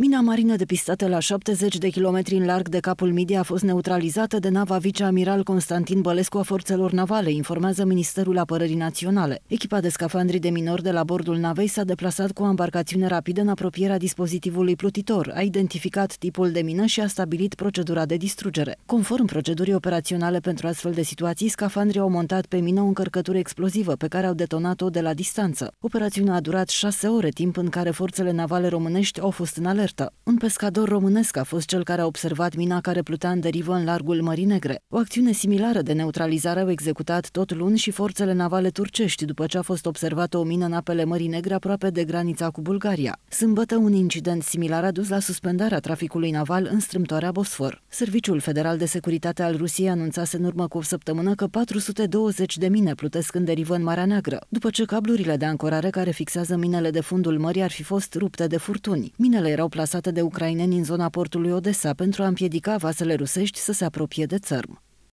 Mina marină depistată la 70 de kilometri în larg de capul Midia a fost neutralizată de nava viceamiral Constantin Bălescu a forțelor navale, informează Ministerul Apărării Naționale. Echipa de scafandri de minori de la bordul navei s-a deplasat cu o embarcațiune rapidă în apropierea dispozitivului plutitor, a identificat tipul de mină și a stabilit procedura de distrugere. Conform procedurii operaționale pentru astfel de situații, scafandrii au montat pe mină o încărcătură explozivă pe care au detonat-o de la distanță. Operațiunea a durat șase ore, timp în care forțele navale românești au fost în alertă alertă. Un pescador românesc a fost cel care a observat mina care plutea în derivă în largul Mării Negre. O acțiune similară de neutralizare au executat tot luni și forțele navale turcești după ce a fost observată o mină în apele Mării Negre aproape de granița cu Bulgaria. Sâmbătă, un incident similar a dus la suspendarea traficului naval în strâmtoarea Bosfor. Serviciul Federal de Securitate al Rusiei anunțase în urmă cu o săptămână că 420 de mine plutesc în derivă în Marea Neagră, după ce cablurile de ancorare care fixează minele de fundul mării ar fi fost rupte de furtuni. Minele erau plasate de ucraineni în zona portului Odessa pentru a împiedica vasele rusești să se apropie de țărm.